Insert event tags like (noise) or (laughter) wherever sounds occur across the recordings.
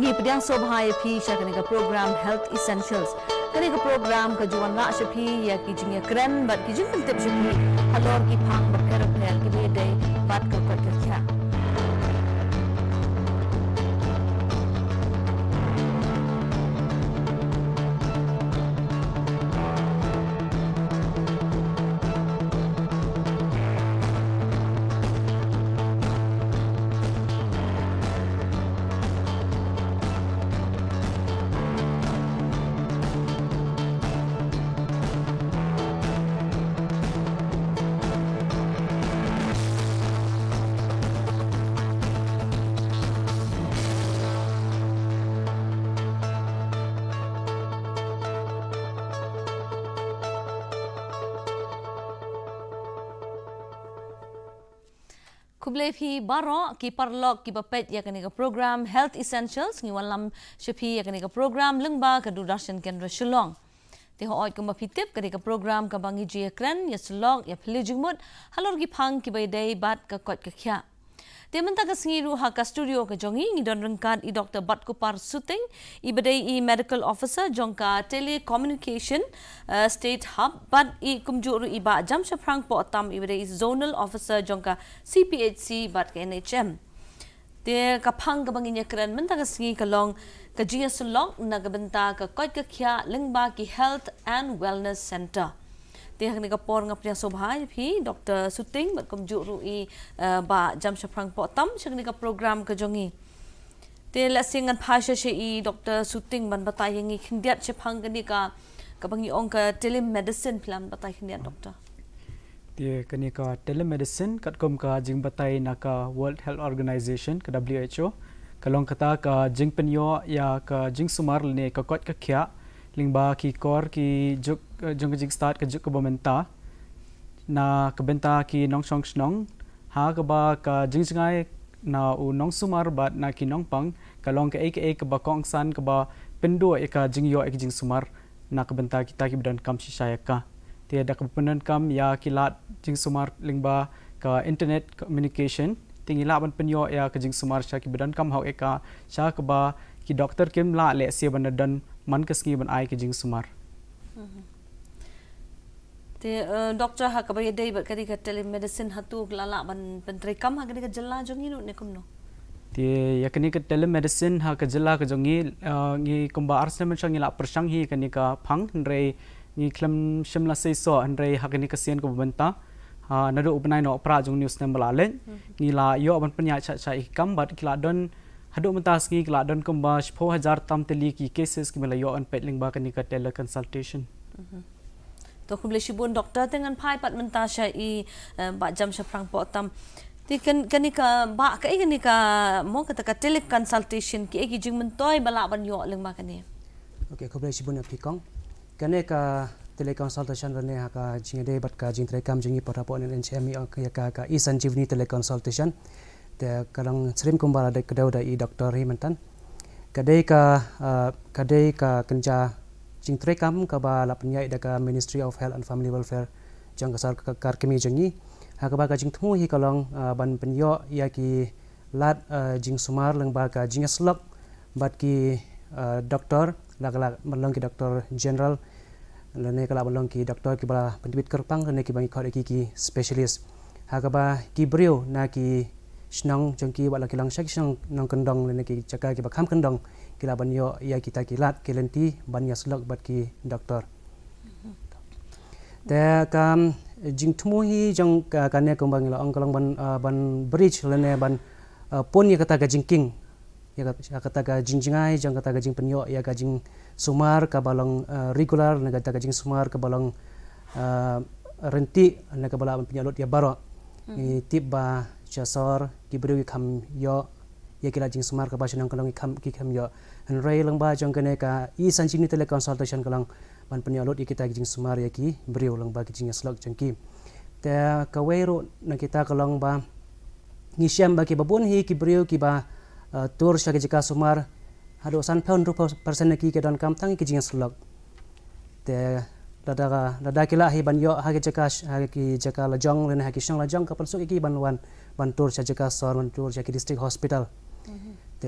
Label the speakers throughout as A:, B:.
A: गी पिडियांग सोभा फी शकने का प्रोग्राम हेल्थ इसेंशियल्स कने का प्रोग्राम का जो ला शफी या की जिंग बट की जिंग तिप शफी की फांग बकर अपने की बेटे Shephi Baro, Kipar Lok, Kipar Pet, Yakanika Program, Health Essentials, ni walam Shephi, Yakanika Program, Lungba, Kadu Darshan Kendra Shulong. Teho Oit Kumba Pitip, Kadika Program, Kabangi Jia ya Kren, Yasulong, ya Yapilijumut, Halurgi Pang, Kibay Day, Bat, Kakot Kakya. Ka, ka, ka, ka, ka, ka, ka, Tementang kesengiru haka studio ke jongi, ni don rengkat i Dr. Batkupar Suting, i badai i medical officer jongka telecommunication eh, state hub, bad i kumjuru i ba jam syafrang po otam i badai i zonal officer jongka CPHC bad ke NHM. Te kapang ke banginya keren mentang kesengi ke long, naga jia sulong na ke lingba ki health and wellness center tiang ni kapor ngap dia sobhai phi doktor suting ba kum ju rui eh, ba jam shaprang po tam ni ka program ka jongi te la singan phasha she i doktor suting ban bata yengi khindia che phang ni ka ka bangi ong ka telemedicine plan bata khindia doktor
B: te kani ka telemedicine kat kum ka jing batai na ka world health organization ka who kalong kata ka jing ya ka jing sumar ne ka kot ka khya lingba ki kor ki juk eh, jung jing start ke juk ke bomenta na kebenta ki nong chong chong ha ke ba ka jing singai na u nong sumar bat na ki nong pang ka long ke ek ek ba kong san ke ba pendu e ka jing yo ek jing sumar na kebenta kita ki bidan kam si saya e ka ti ada kepenan kam ya kilat jing sumar lingba ka internet communication tingi la ban penyo e ya ke jing sumar sha ki bidan kam hau e ka sha ke ba ki doktor kim la le si ban dan man kasngi ban ai jing sumar
A: mm-hmm. te eh, doctor ha kabai dei ba kadi ka telemedicine hatu glala ban pentri kam ha kadi ka jalla jongi nu nekum no
B: te yakni ka medicine ha ka jalla ka jongi eh, ngi kumba arsne men changi la prashang hi kani ka phang re ngi klam shimla sei so andre ha kani ka sen ko banta ha nadu upnai no pra jong news nem bala le mm-hmm. ngi la yo ban panya cha cha ikam bat kila don hadu mataski gladon kumbash 4000 tam tili ki cases ki melayo an petling ba kanika tele consultation
A: to khuble si bon doktor dengan phai pat manta sha i ba eh, jam sha prang po tam ti kan kanika ba ka kanika eh, mo ka ta tele consultation ki ek eh, jing man toy bala ban yo leng ba kanie
C: okay khuble shi bon apikong kanika tele consultation rane ha ka jing de bat ka jing tre kam jing i pota po ne ren chemi ka ka e sanjivni tele consultation dia kadang sering kumpul ada kedai dari doktor ni mentan kedai ke uh, kedai ke cing tre kam ke ba la penyai da ministry of health and family welfare jang kasar ke kar kemi jengi ha ke ba ka jing thmu hi kalong uh, ban penyo ya ki lat uh, jing sumar lang ba ka jing slok bat ki uh, doktor la kala melong ki doktor general la ne kala melong ki doktor ki ba pentibit kerpang ne ki bangi ki ki specialist ha ke ba ki brio senang jengki buat lagi lang sakit senang nang kendang lene ki cakap ki bakam kendang kila banyo ya kita kilat kelenti banyo ya selak buat ki doktor. Dan mm-hmm. kam jing tumuhi jeng kane kumbang lo angkalang ban ah, ban bridge lene ban ah, pon ya kata ga king, ia ya ya kata ga jingjingai jeng kata ga jing penyo ya ga sumar kabalang ah, regular nega kata ga sumar kabalang renti nega kabalang penyalut ya barok ini mm-hmm. tip ba jasor kibriwi kam yo yekila jing sumar ka bashan kalong kam ki kam yo an rei lang ba jong kane ka i sanjin ni tele consultation kalong man pani alot ikita jing sumar yaki briw lang ba jing ya slog jing ki te ka weiro na kita kalong ba ngi syam ba ki babun hi kibriw ki ba uh, tur sha ka sumar hado san phon ru persen ki ke don kam tang ki jing ya slog te ladaga ladakila hi ban yo ha ki jaka ha ki jaka la jong len ha ki shang la jong ka pan ki ban wan ban tur saja ka sor ban tur saja district hospital te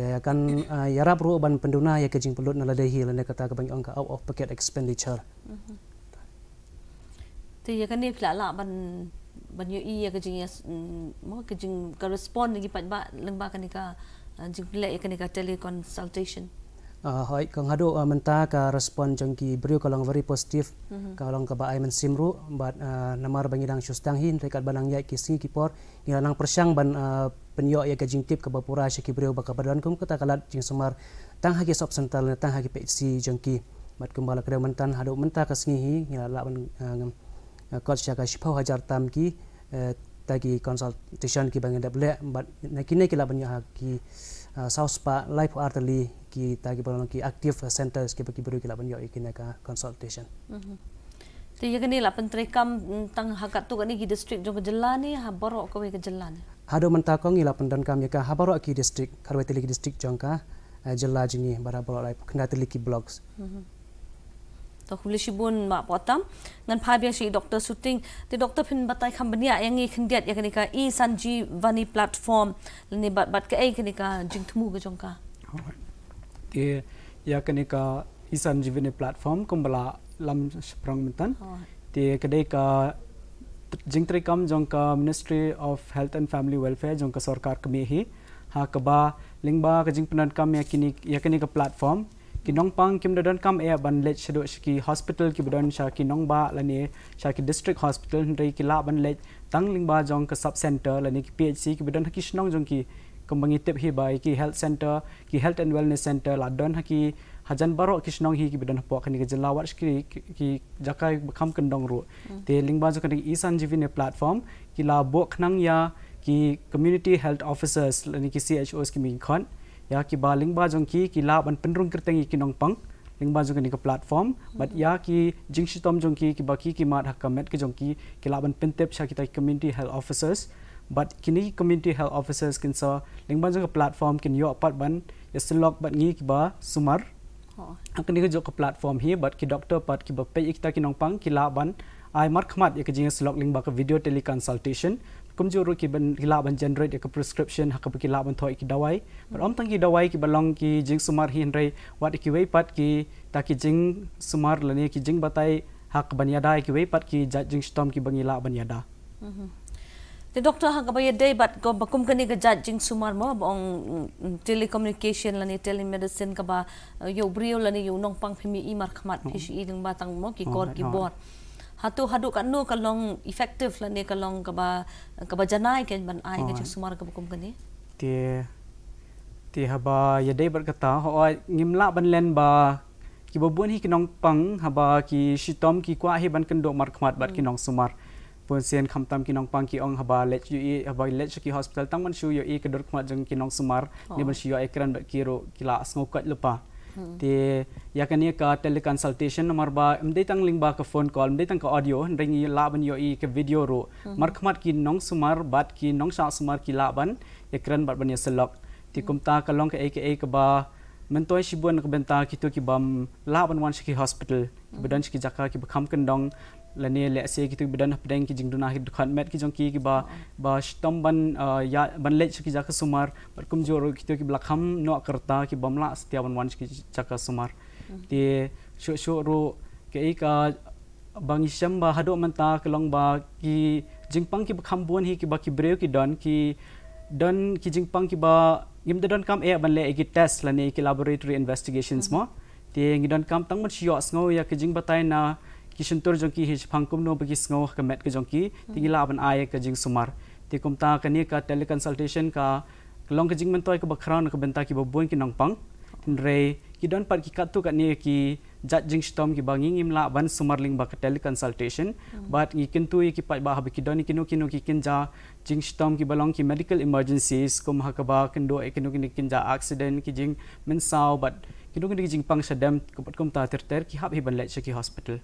C: mm-hmm. akan uh, yarap ru ban penduna ya kejing pelut na lade hil ne kata ka ban angka out of pocket expenditure
A: mm-hmm. te ya kan ni phla la ban ban yu e, i ya kejing ya mo mm, kejing ka respond pat ba lengba kan ni ka uh, jing pelak ya kan ni ka tele consultation
C: Uh, ah, hoi kang hado uh, ah, menta ka respon jengki brio kalang very positive kalang hmm ka ba ai men simru but uh, ah, namar bangidang syustang hin rekat banang yai kisi kipor Nga nang persiang ban uh, eh, penyok ya kajing tip ke Bapura Syakib Rio baka paduan kum kata kalat jing semar tang hagi sop sental na tang hagi peksi jengki mat kembala kada mentan hadu mentah kesengihi nga lak ban kot eh, eh, syaka syipau hajar tam ki tagi konsultasyon ki bangin da belak mat nakine ki lak ban yuk hagi South Spa Life Artery ki tagi balon ki aktif center Syakib Rio ki lak ban yuk ikinaka konsultasyon.
A: Mm -hmm. Jadi yang ni lah penterikam tentang hakat tu kat ni district jom ke jelan ni habarok kau ke jelan ni.
C: Hadu mentakong ni lah penterikam ya ke habarok ke district kalau kita lihat district jom ke eh, jelan je ni barang barok lah kena terliki blogs.
A: Mhm. Tak boleh sih pun mak potam. Ngan pahami si doktor syuting. Ti doktor pun batai kambania yang ni kendiat yang ni ke e sanji vani platform ni bat bat ke e kini ke jing temu ke jom ke.
B: Okay. Ya kini ke e sanji platform kumbala lam sprang mentan oh. te kedai ka jingtri kam jongka ministry of health and family welfare jongka sarkar kami hi ha kaba lingba ka jing penan kam yakini yakini ka platform ki nong pang kim da don kam e ban let shedo shiki hospital ki bidon sha ki nong ba la ni sha ki district hospital ndre ki la ban let tang lingba jong ka sub center la ni ki phc ki bidon ha ki shnong jong ki kambangi tep hi ba ki health center ki health and wellness center la don ha ki hajan baro kishnong hi ki bidan po khani ge jilla war ki ki jakai kham kan dong ru hmm. te lingba jo kan e sanjivi ne platform ki la bo khnang ya ki community health officers ni ki chos ki min khon ya ki ba lingba jong ki ki la ban pinrung kirtang ki nong pang lingba jo kan ki platform hmm. but ya ki jingshi tom jong ki ki ba ki ki mat ha kamet ki jong ki ki la ban pintep sha ki ta community health officers but kini community health officers kinsa lingba jo ka platform kin yo apart ban ya silok bat ngi ki ba sumar Oh. Akan dihujuk ke platform ini, buat ke doktor, buat ke bapak kita ke nongpang, ke laban, ai mark khmat ya kejing slot link ba video teleconsultation kum juru ki ben hila ban generate ya ke prescription hak ki la ban thoi ki dawai but om tang ki dawai ki belong ki jing sumar hin rei wat ki wei pat ki ta ki jing sumar lani ki jing batai hak ban yada ki wei pat ki jing stom ki bangila ban yada
A: mm -hmm. The doctor hang kapay day but ko bakum kani ka judging sumar mo bong mm, telecommunication lani telemedicine kaba uh, yo brio lani yo nong pang pimi imar kamat mm. ish idung batang mo ki oh, kor ki bor hatu hadu ka no kalong effective lani kalong kaba kaba janai ken ban ai ka oh, sumar ka bakum kani
B: ti ti haba ya day bar kata ho ngimla ban len ba ki bobun hi ki nong pang haba ki shitom ki kwa hi ban kendo mar kamat bat ki mm. nong sumar mm pun sen kham tam ki nong pang ki ong haba let you e haba let ki hospital tang man shu yo e ke dor khma ki nong sumar oh. ni ban shu yo ekran ba ki ro ki la asngo kat lupa hmm. te ya kan ye ka tele consultation number ba m dei tang ling ba ka phone call m dei tang ka audio ring ye la ban yo e ke video ro hmm. mar khmat ki nong sumar bat ki nong sa sumar ki la ban ekran ba ban ye selok ti hmm. kum ta ka long ka ek ek ba men toy shibun ka benta ki to ki bam la ban wan shi hospital bedan shi ki jaka ki bakham kan lani le ase ki tu bidan hpdeng ki jingduna hi dukhan met ki jong ki ki ba ba shtam ban uh, ya ban le chki jaka sumar par kum jo ki tu ki blakham no karta ki bamla astya ban wan chki chaka sumar te sho sho ro ke ek uh, bang sham ba hado man ta ka long ba ki jingpang ki bakham bon hi ki ba ki breu ki don ki don ki jingpang ki ba gim don kam e ban le ek eh, test lani ki laboratory investigations ma hmm. te ngi don kam tang man shyo asngo ya ki jing batai na kishin tur jong ki hi no bagi sngo ka met ka jong ki tingi aban ayek ai jing sumar ti kum ta ka ni ka tele consultation ka long ka jing men toy ka bakhran ka ki bo ki nang pang re ki don par ki katu ka ni ki jat jing stom ki bangi ngim la ban sumar ling ba ka tele consultation but ki kin tu ki pa ba ha ki don ki no ki no ki kin jing stom ki balong ki medical emergencies kum ha ka ba kin do ek no ki ni kin accident ki jing men but kinu kinu jing pang sadam kumpat kum ta ter ter ki hab hi ban let hospital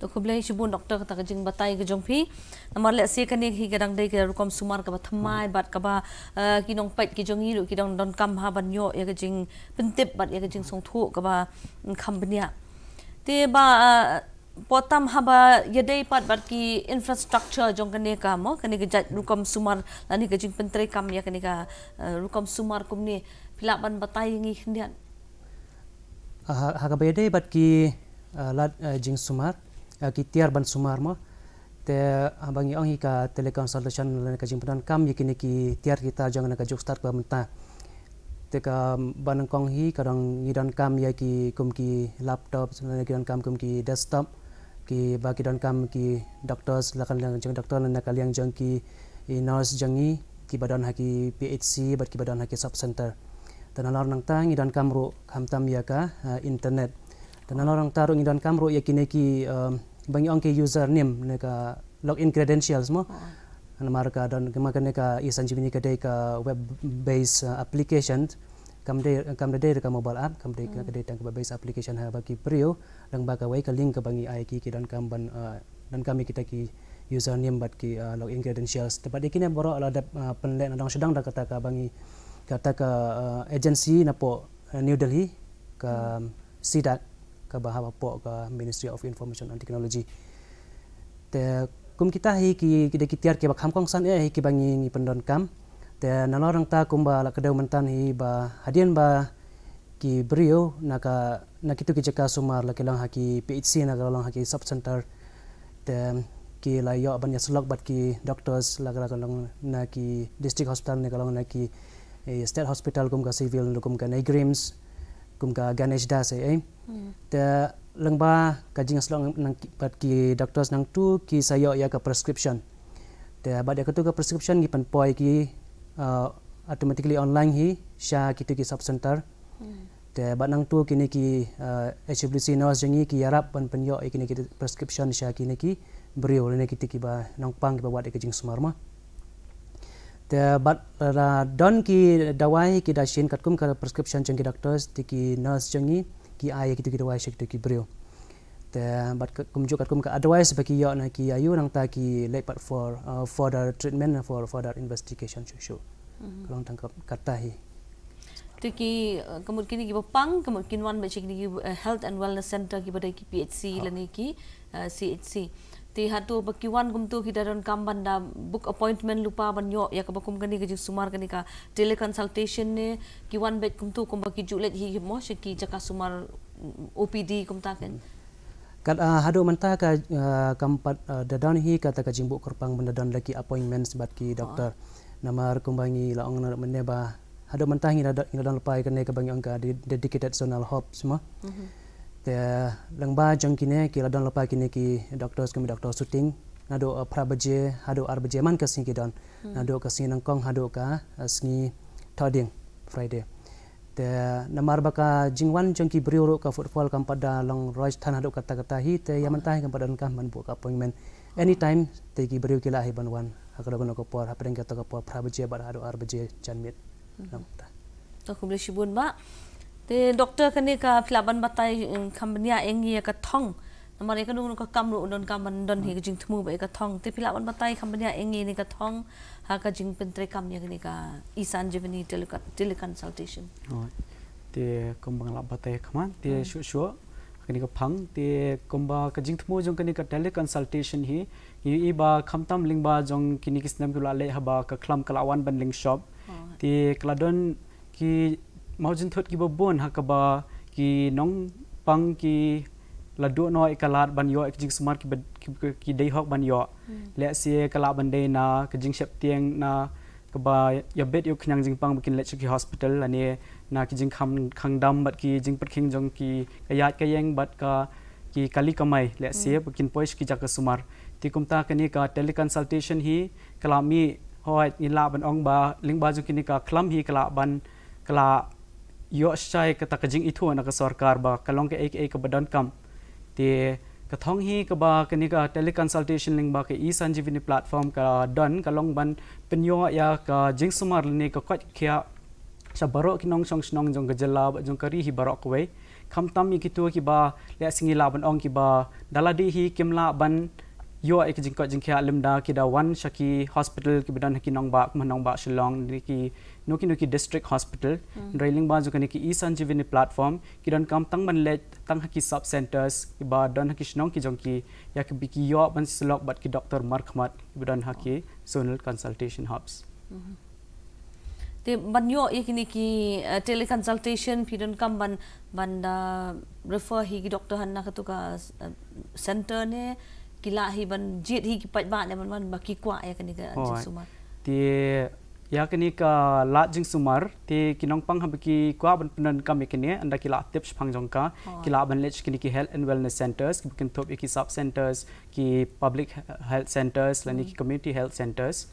A: तो खुबले ही शुभ डॉक्टर का तकजिंग बताई कि जोंफी नमर ले से कने ही गदंग दे के रुकम सुमार का थमाय बात का बा कि नोंग पेट कि जोंग ही लु कि डोंग डोंग कम हा बन यो ये जिंग पिनते बात ये जिंग सोंग थु का बा कंपनी ते बा पोतम हबा यदे पाट बात कि इंफ्रास्ट्रक्चर जोंग कने का मो कने के रुकम सुमार लानी के जिंग पिनते कम या कने का रुकम सुमार कुमनी फिलापन बताई हिंदी
C: हा हा बेदे बात कि Ah, Lad eh, jing sumar ah, ki tiar ban sumar ma te abangi ah, ang hi ka teleconsultation la ka jing pran kam yikine ki tiar kita ta jang na ka jukstar ba mta te ka mm, ban kong hi ka dang yidan kam ya ki kum ki laptop la ki dan kam kum ki desktop ki ba ki dan kam ki doctors la kan lang jang doctor na ka liang jang ki eh, nurse jangi ki badan ha ki phc bat ki badan ha ki sub center tanalar nang tang yidan kam ro kam tam ya ka internet tanan orang taruh ngidan kamro ya kini ki bagi orang ke username neka login credentials mo ha. ana marka dan kemaka neka isan jibini ka ka web based eh, application kam de kam de de mobile app kam de ka hmm. de web based application ha bagi prio lang baka wai ka link ka bagi ai ki kidan kam ban eh, dan kami kita ki username bat ki eh, login credentials tapi de kini boro ala penlek nadang sedang da kata ka bagi kata ka agency napo new delhi ka hmm. sidat hmm ka bahawa po ka Ministry of Information and Technology. Te kum kita hi ki kita ki tiar ke bakham kong san e hi ki bangi ni pendon kam. Te nalorang ta kum ba la kedau mentan hi ba hadian ba ki brio na ka na kitu ki jeka sumar la ke lang haki PHC na ka lang haki sub center. Te ki la yo ban ya sulak bat ki doctors la ka lang na ki district hospital ni ka lang na ki eh, state hospital kum ka civil kum ka nagrims kum ka ganesh das e eh? eh. Ta lengba kajing selo nang pat ki doktor nang tu ki sayo ya ka prescription. Ta ba dia ketu ka prescription gi panpoi ki uh, automatically online hi sya tu ki sub center. Ta ba nang tu kini ki uh, nurse nawas jengi ki yarap pan penyo kini ki prescription sya kini ki beri oleh ni kita kiba nang pang kiba buat ikajing semar mah. Te bat don ki dawai ki dasin kat kum ke prescription jengi doktor ki nurse jengi ki ayah kita kita wise kita ki brio te bat kum jo kat kum ka advice ba ki yo na ki ayu ya, nang ta ki late part for uh, for the treatment for for the investigation show, sure kalau tang kata hi
A: tu ki uh, kemud kini gibo pang kemud kini wan ba chik health and wellness center ki pada ki phc ha. lani la ki chc uh, ti hatu bakiwan kita hidaron kamban da book appointment lupa ban yo ya kabakum gani gaji sumar gani ka tele consultation ne kiwan bet gumtu kumbaki julet hi mo shiki jaka sumar mm, opd kumta ken
C: kat uh, ah, hadu manta ka ah, kampat uh, ah, dadan hi kata ka jimbuk kerpang mendadan lagi appointment sebab ki doktor oh. nama la laong nak meneba hadu manta hi dadan lupa kene ka bangi angka dedicated zonal hop semua mm-hmm. ต่ลังบ้าจังกินเนกีดอนลปากินเนกีด็อกเตอร์สกับด็อกเตอร์สุดทิ้งนาดูพระบัจเจฮาดูอาร์บัจเจมันก็สิงกีดอนนาดูก็สิงนังกงฮาดูก็สิงทอดิงฟรายเดย์แต่นมาร์บักาจิงวันจังกีบริโอรุกับฟุตบอลกัมปัดดาลองรอยทันฮาดูกัตตากตาฮีแต่ยามันตายกัมปัดดันกัมมันบุกอัพพอยเมนต์ anytime แต่กีบริโอกีลาฮีบันวันฮักเราคนก็พอฮักเพื่อนก็ต้องก็พอพระบัจเจบาร์ฮาดูอาร์บัจเจจันมิด
A: นะครับต้องคุ้มเลยชิบุนบ้า te doctor kan ni ka phlaban batai kham um, bnia eng ye ka thong namare ka nun ka kam ru don ka man don jing thmu ba ka thong te phlaban batai kham bnia eng ye ni ka thong ha ka jing pen tre kam ni ka ni ka isan jivani tele consultation
B: te kom bang la batai kham te mm. shu shu ka ni ka phang te kom ka jing thmu jong ka ni ka tele consultation he ये इबा खमतम लिंगबा जोंग किनि किसनम गुला ले हबा का क्लम कलावन बनलिंग shop. ते क्लाडन ki มาจินทุกีบบุนฮักกบากีน้องปังกีลัดดูน้อยกลาดบันยอกจิงสมาร์กีบกิบกิได้ฮอกบันยอเละเสียกลาบันเดย์นากจิงเชบเตียงนากบายาเบ็ดยุคยังจิงปังบกินเลชกีฮอสพิทอลอันนี้นากจิงคำคังดำบัดกีจิงปัดเิงจงกีกายกายังบัดกากีกาลิกามัยและเสียบกินโพยชกีจักกสุมาร์ที่คุมตากันนี้กาเทเลคอนซัลเทชันฮีกลามีหอยนิลาบันองบาลิงบาจุกินิกาคลัมฮีกลาบันกลา yo shai ka takajing ithu na ka sarkar ba kalong ke ek ek badan kam te ka thong hi ka ba ka ni ka teleconsultation ling ba ka e sanjivini platform ka don kalong ban pinyo ya ka jing sumar ni ka kwat khya cha baro ki nong song snong jong ga jala ba jong kari hi baro ko we kham tam mi ki tu ki ba le singi la ban ong ki ba daladi hi kimla ban yo ek jing ka jing khya lim ki da one shaki hospital ki badan ki nong ba ma nong ba shilong ni ki नोकि नोकि district hospital रेलिंग बाजु कने की ई संजीवनी प्लेटफॉर्म कि दन काम तंग मन ले तंग हकी सब सेंटर्स कि बा डन हकी शनों की जोंकी या कि बिकी यो बन सिलोक बट कि डॉक्टर मरखमत कि दन हकी सोनल कंसल्टेशन हब्स
A: ते बन यो एक ने की टेली कंसल्टेशन फिर दन कम बन बंदा रेफर ही कि डॉक्टर हन्ना का तो का सेंटर ने किला ही बन जेत ही कि पजबा ने बन बन बाकी क्वा या कने का सुमा
B: ते yakni ka la jing sumar te kinong pang habki kwa ban pnan ka mekine anda kila tips phang jong ka oh. kila ban lech kini ki health and wellness centers ki kin thop ki sub centers ki public health centers lani ki hmm. community health centers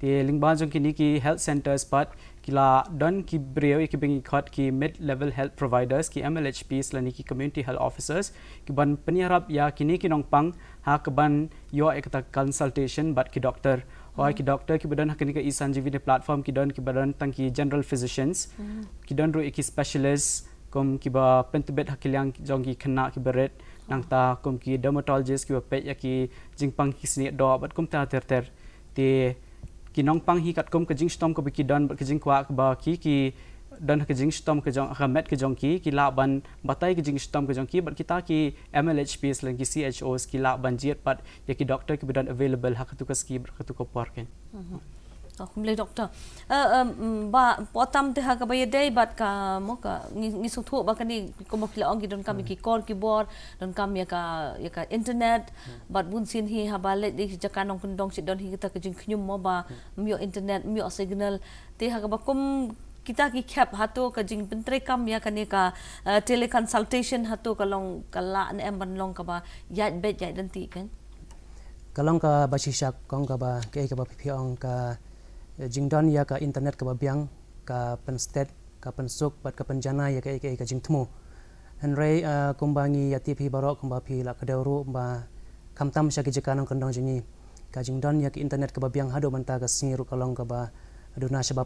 B: te ling ban jong kini ki health centers pat kila don ki breo ki bing khat ki mid level health providers ki mlhps lani ki community health officers ki ban pani harap ya kini ki nong pang ha ban yo ek ta consultation bat ki doctor Wah, ki doktor ki badan hakni ke isan jivi de platform ki don ki badan tang ki general physicians. Hmm. Ki don ro ki specialist kom ki ba pentubet hakiliang jong ki khna ki beret ah. nang ta kom ki dermatologist ki ba pet ya ki jing pang ki sini do bat kom ta ter ter. Ti ki nong pang hi kat kom ke jing stom ko ki don bat ke jing kwa ba ki ki dan ke jing stom ke jong ha ke jong ki ki ban batai ke jing stom ke jong ki but kita ki mlhp is ki cho is ki ban jiet pat ya ki doktor ki bidan available hak ka tukas ki ka tukas por ke
A: mm-hmm. aku mulai doktor eh, ba potam te hak ka bay dei bat ka mo ka ngi su thu ba ka ni ko mo kila ong don kami ki call ki bor don kam ya ka ya ka internet but bun sin hi ha ba di jakan ong kun dong si don hi ta ke jing khnyum mo ba mm. mio internet mio signal te hak ka ba kum kita ki khap hato ka jing pintre kam ya kane ka eh, tele consultation hato ka long kala an em long ka ba ya bet ya dan kan
C: kalong ka ba shi shak kong ka ba ke ka ba phi ong ka eh, jing don ya ka internet ka ba biang ka pen state ka pen suk pat ka pen jana ya ka ke e ka jing thmo han re eh, kumbangi ya ti phi baro kumba phi la ka de ro ba kam tam sha ki jikan kan dong jing ka jing don ya ka internet ka ba biang hado man ta singiru kalong ka ba aduna ha sha ba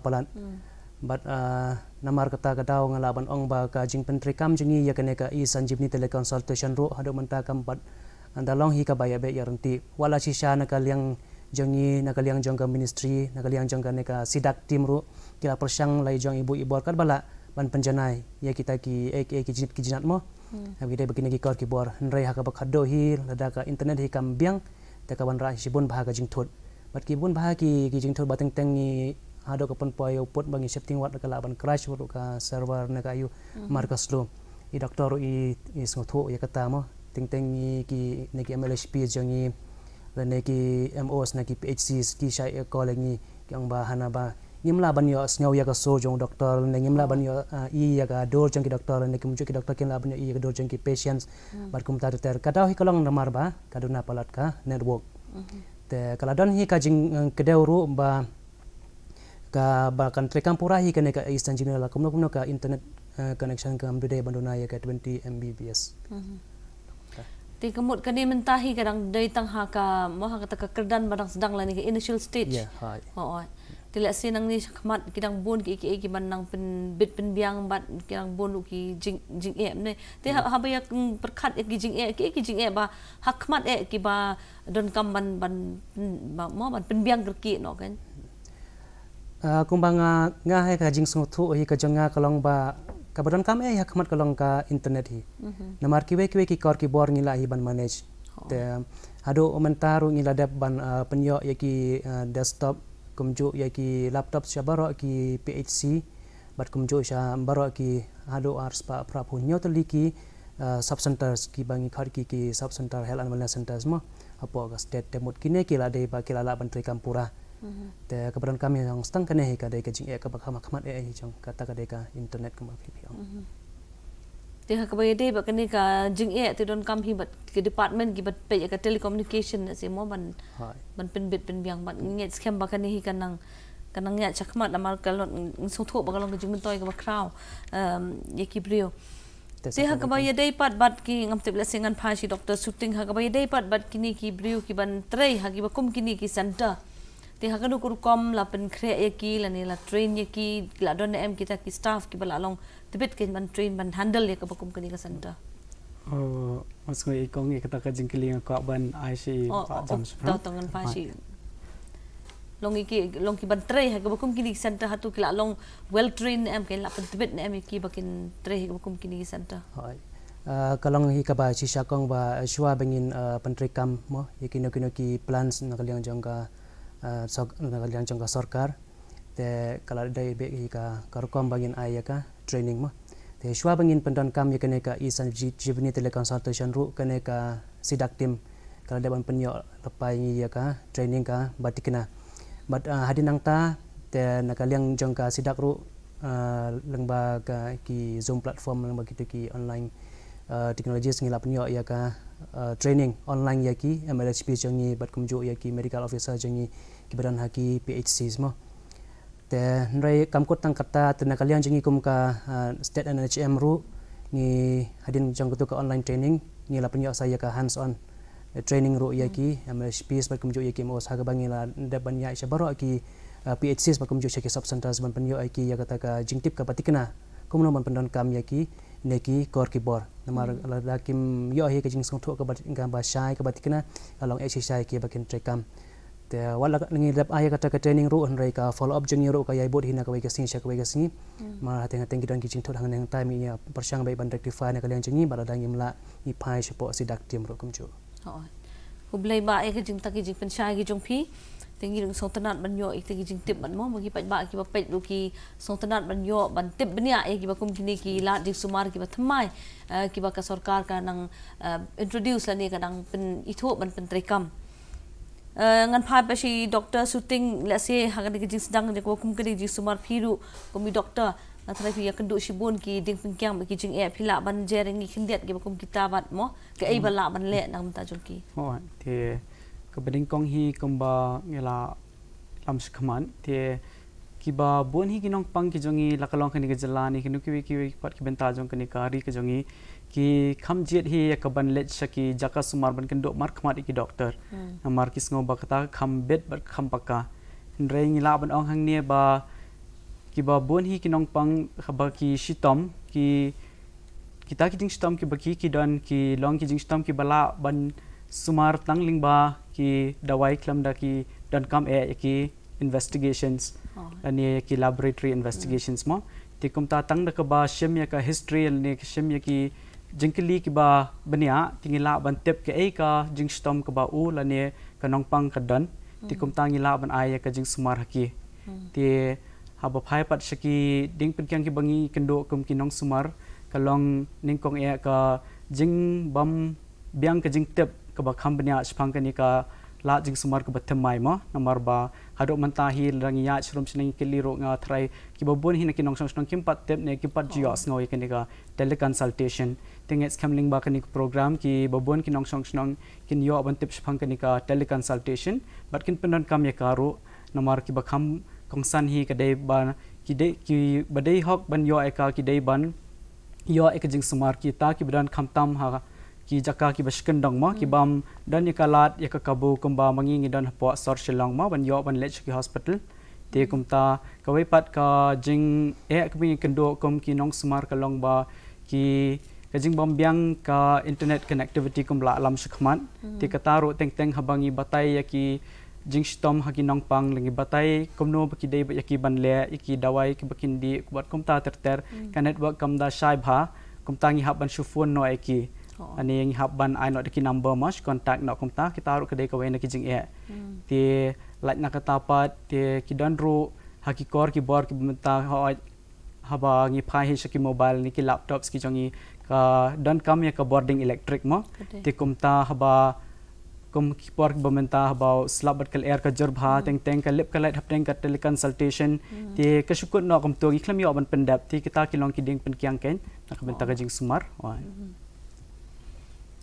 C: but uh, ah, namar kata kata ong laban ong ba ka jing pentri kam jingi ya kene ka i sanjibni tele consultation ro hado menta kam pat andalong hi ka baya be yarnti wala si sha na kaliang jingi na kaliang jong ka ministry na kaliang jong ka neka sidak tim ro kila persyang lai jong ibu ibu kar bala ban penjanai ya kita ki ek ek jinit ki jinat mo hmm. abide begini ki kor ki bor nrei ha ka bakhado hi lada ka internet hi kam biang ta ka ban ra si bon bha jing thot but ki bon bha ki ki jing thot ba teng teng ni ada ke pun payo put bagi shifting wat ke laban crash wat ke server ne kayu mhm. markas lo i doktor i is sngotho ya kata mo ting ting i ki ne ki mlhp jangi le ne ki mos ne ki phc ki shai e calling i kyang ba hana ba ngim la ban yo snyaw ya ka so jong doktor ne ngim la ban ya yo i ya ka dor jang ki doktor ne ki mu ki doktor ki la ban yo i ya ka dor jang ki patients mhm. bar kum tar ter kata hi kolong ramar ba na palat ka network mhm. te kaladon hi ka jing eh, kedeuru ba ka bakan telekan purahi ka ne ka istan jinala la kumna ka internet eh, connection ka ambude bandona ya ka 20 mbps
A: mhm. ti kemut ka ni mentahi kadang dai tang ha ka mo ha ka kerdan barang sedang la ni ka initial stage ya ha ho oh, ho ti la sinang ni khmat kidang bun ki ki ki man nang pen bit pen biang bat kidang bun ki jing jing e ne ti ha, ha ba ya perkat ki jing e ki ki jing e ba hakmat e ki ba don kam ban ban mo ban pen biang ki no kan
C: Ah, kumbanga nga hai ka jing sung thu hi ka jonga kalong ba ka badon kam ya kalong ka internet hi mm-hmm. na mar ki ki ki kor ki bor ngi la hi ban manage oh. te um, hado omentaru ngi la dab ban ah, penyo ya ki ah, desktop kumju ya ki laptop sya baro ki phc bat kumju sya baro ki hado ars pa prapu nyo to liki sub centers ki bangi khar ki ki sub center health and wellness centers ma apo ga state temut kine ki la de ba ki la kampura tak kapran kami yang setang kena hi dari kencing jing e kapak hama khamat e kata kadai ka internet kama phi phi
A: ong te ha kapai de ba kene ka jing e te don kam hi ke department gi bat pe ka telecommunication se ban ban pin bit pin biang ban ingat skem ba ni hi kanang kanang nge chakmat amal kalon so tho ba kalon jing toy ka ba krau um ye ki brio te ha kapai de bat ki ngam te blessing an phasi shooting ha kapai de pat bat kini kibrio kiban tray ban trei ha kum kini ki te ha kanu kur kom la pen khre e ki la ne la train ye ki la don em kita ki staff ki bala long te bit ke man train man handle ye ka bakum kani ka lah center
B: Oh, mas ko ikong ek ta ka jing kli ka ban i see oh, pa oh, jam sphra pa shi
A: long ki long ki ban tre ha ka bakum kini center ha tu kla long well trained em ke la pen te bit ne em ki bakin tre ha ka bakum kini center hai
C: Uh, ah, kalong hi ka ba chi sha kong ba shwa bengin uh, ah, pantrikam mo yekino kino ki plans na kaliang jong ka kalian ah, cengka sorkar te kalau ada ibe ika karukom bangin ayah training mo te shua bangin pendon kam ya kene ka isan jibni tele consultation ru kene ka sidak tim kalau depan penyo lepai ya ka training ka batikna bat ah, hadin ang ta te nakaliang jengka sidak ru ah, lembaga ki zoom platform lembaga kita ki online teknologi sengila penyok ya ka uh, training online ya ki MLHP jengi bat kemju ya ki medical officer jengi ki bran phc semua, te nrai kam ko tang kata tena kalian jingi kum ka state and hm ru ni hadin jang ka online training ni la punya saya ka hands on e, training ru ya ki hmm. am space ba kum jo ki mo sa bangi la de ban ya sha baro phc ba kum jo sha ki sub centers ban pen yo ai ki ya kata ka jing tip ka patikna kum no ban pen don kam ya ki ne ki kor ki bor namar hmm. la kim yo ai ki jing song thu ka ba ingam ba shai ka patikna along hc shai ki ba trekam te wala ngi dab ay ka taka training ru on kan reka follow up jingi ru ka yai bod hina ka wega sin shak wega sin hmm. ma hate nga tengi dongi jing thodang nang time ya parshang bai ban rectify na ka len jingi bala dangim la i pai shpo si dak tim ru kum chu
A: ho oh. hublai ba ek jing taki jing pan shai gi jong phi tengi rung sotanat ban yo ek tengi jing tip ban mo mogi pai ba ki ba pet lu ki sotanat ban yo ban tip bnia ek ki ba kum kini ki la dik sumar ki ba thmai eh, ki ba ka sarkar ka nang eh, introduce la ni ka nang pen ithop ban pen trekam Eh, ngan pha pa si doctor shooting la se ha ga ji sedang ja ko kum ji sumar phiru ko mi doctor na thra phi ya kan do si bon ki ding pin kyang ki jing e phi la ban je ring khin det ge kum kita bat mo ke ai bala ban le nam ta jo ki
B: ho oh, the ko bading kong hi kum ba ngela lam sh khaman ki ba bon hi ki nong pang ki jong i la ka long khani ge jala ni ki nu ki ki pat ki ben ta jong ka ka ri ki jong i ki kam jiet hi ya kaban let shaki jaka sumar ban kendo mark mat ki doctor hmm. na mm. markis ngo ba kata kam bet ba kam paka re ngi la ban ong hang ne ba ki ba bon hi ki nong pang khaba ki shitom ki kita ki ding shitom ki ba ki ki don ki long ki ding shitom ki bala ban sumar tang ling ba ki dawai klam da ki don kam e ya ki investigations oh. ani ya ki laboratory investigations mm. mo tikum ta tang da ka ba shemya ka history ni shemya ki ya jingkili ki ba bnia tingila ban tep ke ei ka jingstom ka ba u la ne ka pang ka dan ti hmm. kum tangi la ban ai ya ka jing sumar haki hmm. ti ha ba phai pat shaki ding pin kyang ki bangi kendo kum ki nong sumar ka long ning kong e ka jing bam biang ka jing tep ka ba kham bnia shpang ka ni ka la jing sumar ka bathem mai ma namar ba hado manta hi rang ya shrom chining kili ro nga thrai ki babun hi na ki nong song song kim pat tep ne ki pat oh. jios ngoi ka ni ka tele consultation tengets kamling ba kanik program ki babon ki nong song snong kin yo aban tips phang kanika teleconsultation but kin pinan kami ya karo nama ki bakham kongsan hi ka dei ban ki dei ki badei hok ban yo eka ki dei ban yo ek jing semar ki ta ki kham tam ha ki jaka ki bashkin dong ma ki hmm. bam dan ye kalat ye ka kabu kumba mangi ngi dan hpo ha sor shilong ma ban yo ban lech ki hospital te kumta kawai pat ka jing e akmi kendo kum ki nong semar kelong ba ki kajing bombyang ka internet connectivity kum la alam sukhman hmm. ti kataro teng teng habangi batai yaki jing stom haki nong pang lingi batai kum no baki dei ba yaki ban le iki dawai ki bakin di kubat kum ta ter ter hmm. ka network kam da shai bha kum tang hi haban shu no iki oh. ani yang haban ai no deki number mas contact no kum ta kita aru kedai kawai naki jing e hmm. ti lat nak tapat ti kidan ru haki kor ki bor ki bimta ha haba ngi phai shaki mobile ni ki laptop ki jongi uh, dan kami ke boarding elektrik mo ti kum ta ba kum kipor bementa ba slab bat kal air ka jur bha mm. teng teng ka lip ka light hap teng ka tele consultation
A: mm. ti
B: ka shukut no kum tuk iklam yo ban pendap ti kita kilong ki ding pen kiang ken na ka benta oh. ka jing sumar wan
A: hmm.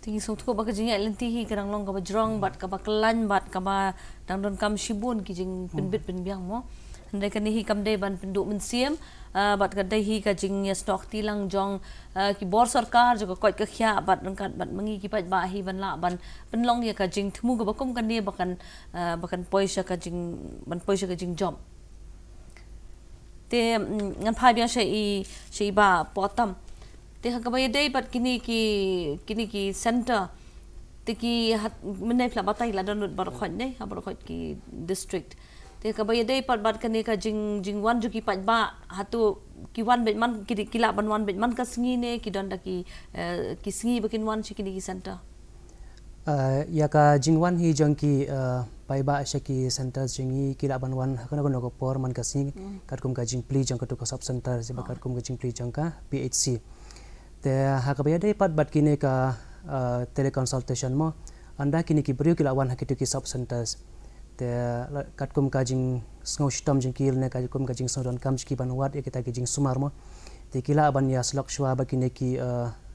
A: ti ngi sutko ba ka jing alin ti hi kanang long ka ba jrong bat ka ba klan bat ka ba dang don kam shibun ki jing hmm. pen bit pen biang mo hendai ka ni hi kam de ban penduk men siam mm. Ah, bat kan ka dahi ka jing ya stok ti lang jong ah, ki bor sarkar jo koit ka khya bat nang kat bat mangi ki pat ba hi ban la ban ban long ya ka jing thmu ga bakum kan ne bakan ah, bakan poisha ya ka jing ban poisha ya ka jing job te mm, ngan phai bya she i she ba potam te ha ka ba ya dei bat kini ki kini ki center te ki mne phla batai la don bar khoi ne ha bar khoi ki district tapi kalau ia dari pat bat kene ka jing jing wan juki pat ba hatu ki wan bet man ki kila ban wan bet man ka sngi ne ki don da ki eh, ki sngi bakin wan chi ki ni center.
C: Uh, ya ka jing wan hi jong ki eh, pai ba sha ki center jing hi kila ban wan ha kono kono ko por man ka sngi hmm. kat kum ah. ka jing pli jong ka to ka sub center se ba kat kum ka jing pli jong ka phc te ha ka ba dai pat bat ki ne ka eh, tele consultation mo anda ki ni ki bryu kila wan ha ki to ki sub centers te kat kum kajing snow storm jing kil ne kaj kum kajing snow don kam ki ban wat e kita kajing sumar mo te kila ban ya slok shwa ba kine ki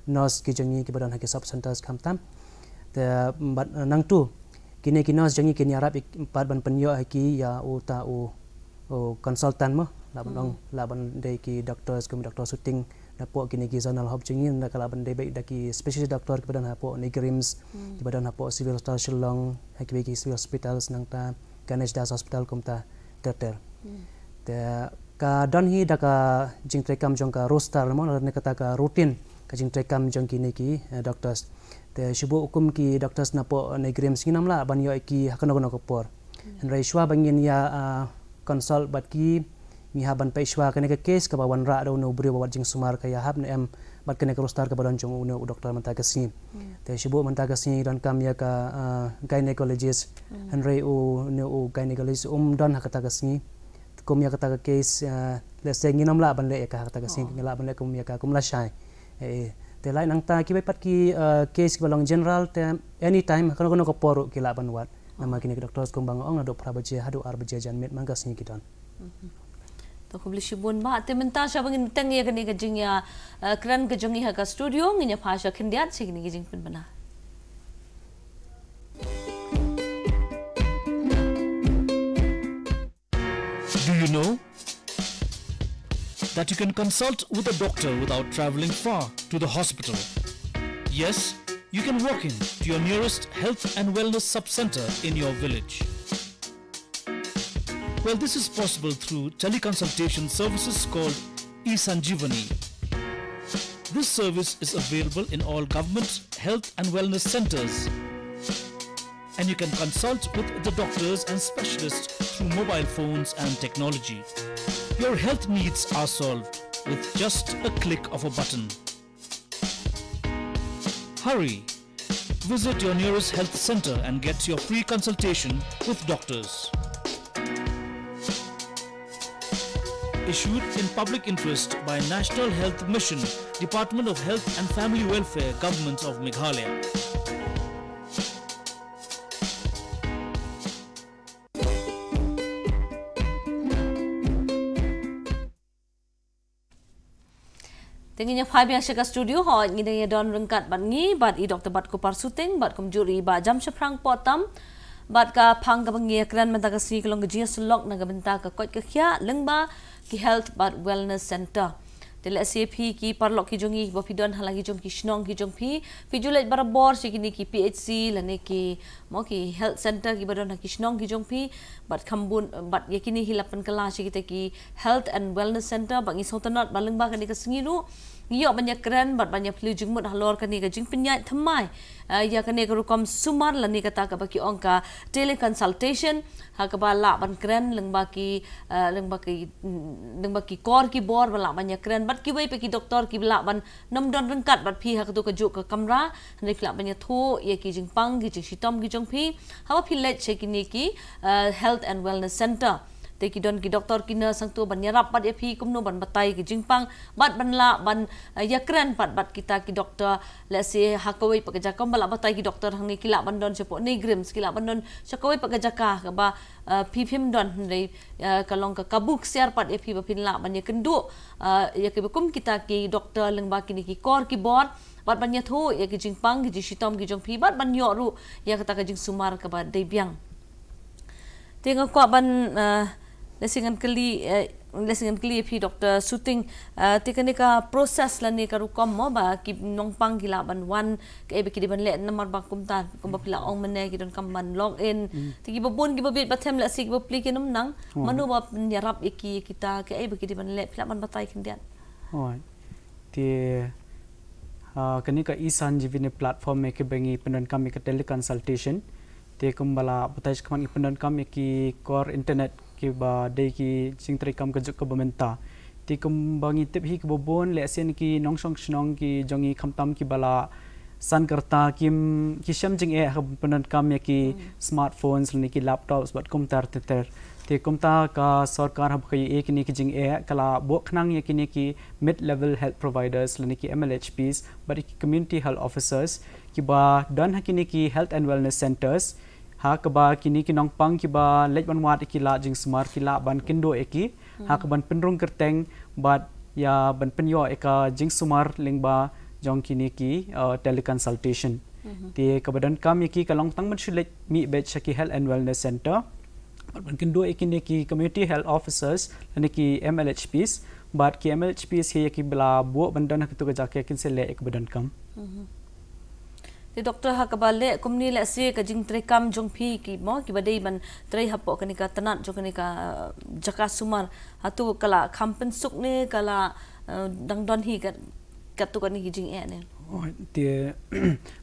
C: nos ki jingi uh, ki badan ha ki sub centers kam tam te mm, uh, nang tu kine ki nos jingi ki nyarap par ban pen yo ha ki ya uta u o consultant mo la ban dong mm-hmm. la ban de ki doctors kum doctor suting na kini ki zonal hop chingi na kala ban debe da ki specialist doctor ki badan hapo ni grims hapo hmm. civil hospital shillong ha ki ki civil hospitals nang ta ganesh das hospital kum ta hmm. terter Tapi ka don hi da ka jing tre kam jong ka roster mon ne kata ka routine ka jing tre kam jong ki ne eh, ki doctors te ukum ki doktor na po ne grims ki nam la ban yo ki hakana gona ko por hmm. en bangin ya consult ah, bat mi haban pa iswa kene ka case ke bawan ra daw no bri bawat jing sumar ka yahab na em bat kene ke rostar ka bawan jong uno doktor man taga ya. sin te shibu man sin dan kam ya ka eh, gynecologist hmm. henry o ne o gynecologist um dan ha kata ka sin kum ya kata eh, lah ya ka case le se nginam la ban le ka kata ka sin ngila ban le kum ya ka kum la shai e eh, te lain ang ta ki pat ki case ka general te anytime kono kono ka poru kila ban wat oh. nama kini doktor kum bang ong na do prabaje hadu ar bejajan met mangas ni kidan
A: hmm. Uh, Do you
D: know that you can consult with a doctor without traveling far to the hospital? Yes, you can walk in to your nearest health and wellness sub-center in your village. Well, this is possible through teleconsultation services called eSanjeevani. This service is available in all government health and wellness centers. And you can consult with the doctors and specialists through mobile phones and technology. Your health needs are solved with just a click of a button. Hurry! Visit your nearest health center and get your free consultation with doctors. issued in public interest by National Health Mission, Department of Health and Family Welfare, Government of Meghalaya.
A: Tengahnya Fahim yang syekat studio, hawa ingin dia don rengkat bat ngi, bat i Dr. Bat Kupar Suting, bat kumjuri, bat jam syaprang potam, bat ka pang ke pengi akran mentah kelong ke jia selok, naga mentah ke kot ke lengba, ki health but wellness center tele sap ki parlok ki jungi bofidon halagi jong ki snong ki jong phi bor barabor sikini ki phc lane ki mo ki health center ki badon ki snong ki jong phi but khambun but yakini hilapan kala sikite ki health and wellness center bangi sotanat balengba kanika singiru ងយកបញ្ញាក្រិនបាត់បញ្ញាភ្លឺជាងមុតហឡរកានេះក៏ជាងបញ្ញាថ្មៃយកកានេះក៏រកំសុមារលានេះក៏តាកបកីអង្ការ ខនស teleconsultation ហកបាឡាបានក្រិនលងបាគីលងបាគីលងបាគីកោរគីបរបាឡាបញ្ញាក្រិនបាត់គីវៃពេកគីដុកទ័រគីបឡាបាននំដនរង្កាត់បាត់ភីហកទូកជូកកំរ៉ានេះក្លាបញ្ញាធូយកគីជាងប៉ងគីជាងស៊ីតំគីជាងភីហើយភីលេឆេគីនេះគី health and wellness center te ki doctor ki nurse sang tu ban yarap pat ya phi no ban batai ki jingpang bat ban la ban eh, ya kran pat bat kita ki doktor le se hakawai pekerja kom bala batai ki doktor hang ni kila ban don chepo ne grim kila ban don chakawai pakaja ka ba eh, phi phim don le eh, kalong ka kabuk siar pat ya phi ba pin la ban ya kendu ya ke kum kita ki doktor leng ba ki ni ki kor ki bor bat ban ya thu ya ki jingpang ki jishitom ki jong phi bat ban yo ru ya kata ka jing sumar ka ba debyang Tengok kuat ban uh, la singan kali eh, la singan kali phi doctor shooting eh, te kan ka process la ne karu kom ma ba ki nong pang gila ban wan ke be kidi ban le na mar ba kum ta kum ba pila ong mane ki don kam man log in hmm. te ki bon ki bit ba them la sik ba pli kinum nang manu ba ni rap iki kita ke be kidi ban le pila man ba tai kin dian
B: oi te ah, kani ka e sanjivini platform me ke bengi pendan kami ke tele consultation te kum bala batai kam ipendan kam ki core internet ki ba dei ki sing tri kam ka juk ka bamenta ti kum bangi tip hi ki bobon le sen ki nong song shnong ki jongi kham tam ki bala san karta kim ki sham jing e ha panan kam ya ki hmm. smartphones ni ki laptops but kum tar te ter ti kum ta ka sarkar ha khai ek ni ki jing e kala bo khnang ya ki ni ki mid level health providers ni ki mlhps but community health officers ki ba don ha ki ni ki health and wellness centers hak ba kini ki nong pang ki ba lech ban wat ki la jing smar ki la ban kendo eki hak hmm. ban pinrung kerteng bat ya ban penyo eka jing sumar ling ba jong kini ki uh, teleconsultation hmm. ti e e ka badan kam ki kalong tang man shilek mi be chaki health and wellness center bat ban kendo eki ne ki community health officers ne ki mlhps bat ki mlhps he ki bla bo bandana ha ka tu ka jake kin se le ek badan kam
A: mm -hmm ti doctor ha kabal le kumni le si ka jing tre kam jong phi ki mo ki badai ban tre ha po kani ka tanat jong kani eh, jaka sumar ha kala khampen suk ne kala eh, dang don hi ka ka tu kani jing e ne